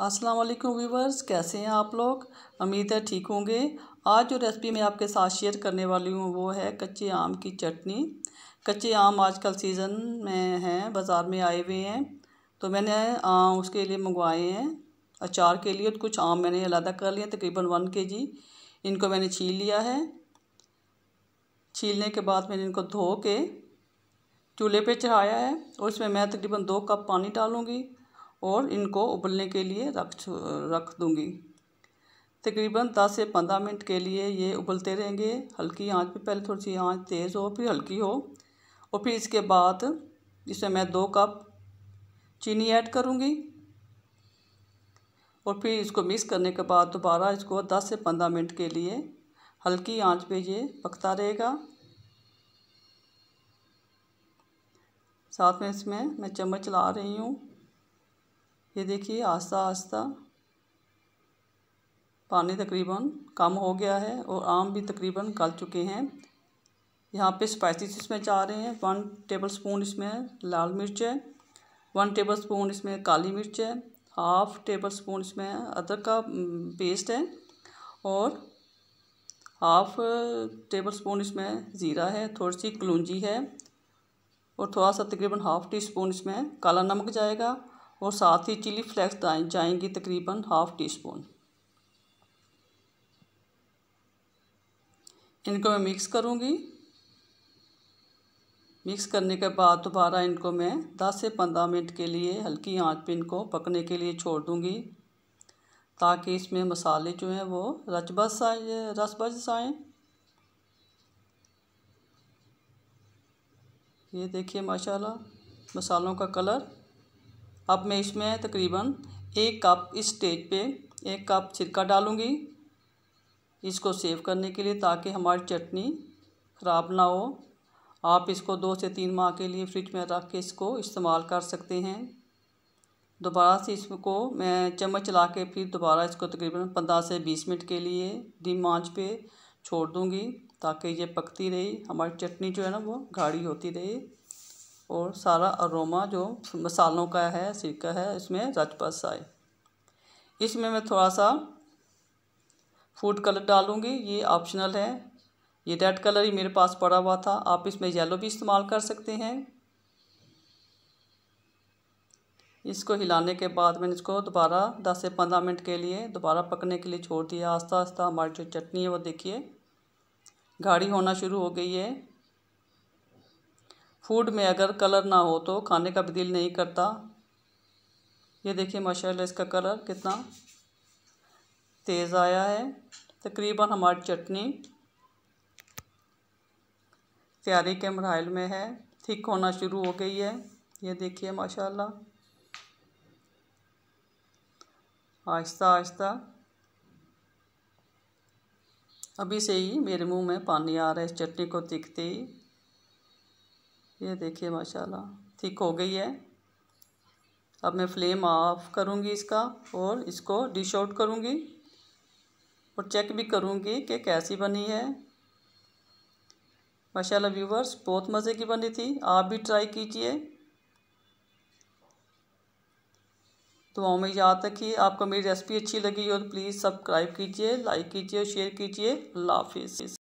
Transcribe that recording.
अस्सलाम वालेकुम वीवर्स कैसे हैं आप लोग उम्मीद है ठीक होंगे आज जो रेसिपी मैं आपके साथ शेयर करने वाली हूँ वो है कच्चे आम की चटनी कच्चे आम आजकल सीज़न में हैं बाज़ार में आए हुए हैं तो मैंने आम उसके लिए मंगवाए हैं अचार के लिए कुछ आम मैंने अलहदा कर लिए तकरीबन वन के जी इनको मैंने छील लिया है छीलने के बाद मैंने इनको धो के चूल्हे पे चढ़ाया है और इसमें मैं तकरीबन दो कप पानी डालूँगी और इनको उबलने के लिए रख रख दूँगी तकरीबन 10 से 15 मिनट के लिए ये उबलते रहेंगे हल्की आंच पे पहले थोड़ी सी आंच तेज़ हो फिर हल्की हो और फिर इसके बाद इसमें मैं दो कप चीनी ऐड करूँगी और फिर इसको मिक्स करने के बाद दोबारा इसको 10 से 15 मिनट के लिए हल्की आंच पे ये पकता रहेगा साथ में इसमें मैं चम्मच ला रही हूँ ये देखिए आस्ता आस्ता पानी तकरीबन कम हो गया है और आम भी तकरीबन गल चुके हैं यहाँ पे स्पाइसिस इसमें चाह रहे हैं वन टेबल स्पून इसमें लाल मिर्च है वन टेबल स्पून इसमें काली मिर्च है हाफ टेबल स्पून इसमें अदरक का पेस्ट है और हाफ टेबल स्पून इसमें ज़ीरा है थोड़ी सी कलूंजी है और थोड़ा सा तकरीबन हाफ़ टी स्पून इसमें काला नमक जाएगा और साथ ही चिली फ्लेक्स जाएंगी तकरीबन हाफ़ टी स्पून इनको मैं मिक्स करूँगी मिक्स करने के बाद दोबारा इनको मैं 10 से 15 मिनट के लिए हल्की आंच पे इनको पकने के लिए छोड़ दूँगी ताकि इसमें मसाले जो हैं वो बस आए रसबस आए ये देखिए माशाल्लाह मसालों का कलर अब मैं इसमें तकरीबन एक कप इस स्टेज पे एक कप छिलका डालूँगी इसको सेव करने के लिए ताकि हमारी चटनी ख़राब ना हो आप इसको दो से तीन माह के लिए फ्रिज में रख के इसको इस्तेमाल कर सकते हैं दोबारा से इसको मैं चम्मच चला के फिर दोबारा इसको तकरीबन पंद्रह से बीस मिनट के लिए डिम आँच पे छोड़ दूँगी ताकि ये पकती रही हमारी चटनी जो है ना वो गाढ़ी होती रहे और सारा अरोमा जो मसालों का है सिरका है इसमें रचपस आए इसमें मैं थोड़ा सा फूड कलर डालूँगी ये ऑप्शनल है ये रेड कलर ही मेरे पास पड़ा हुआ था आप इसमें येलो भी इस्तेमाल कर सकते हैं इसको हिलाने के बाद मैंने इसको दोबारा दस से पंद्रह मिनट के लिए दोबारा पकने के लिए छोड़ दिया आस्ता आस्ता हमारी जो चटनी है वो देखिए गाढ़ी होना शुरू हो गई है फूड में अगर कलर ना हो तो खाने का भी दिल नहीं करता ये देखिए माशाल्लाह इसका कलर कितना तेज़ आया है तकरीबन हमारी चटनी तैयारी के मरहल में है थिक होना शुरू हो गई है ये देखिए माशाल्लाह आहिस्ता आहिस्ता अभी से ही मेरे मुंह में पानी आ रहा है इस चटनी को दिखते ही ये देखिए माशाल्लाह ठीक हो गई है अब मैं फ्लेम ऑफ करूँगी इसका और इसको डिश आउट करूँगी और चेक भी करूँगी कि कैसी बनी है माशाल्लाह व्यूवर्स बहुत मज़े की बनी थी आप भी ट्राई कीजिए दुआओं तो में याद रखिए आपको मेरी रेसिपी अच्छी लगी हो तो प्लीज़ सब्सक्राइब कीजिए लाइक कीजिए और शेयर कीजिए अल्लाह हाफिज़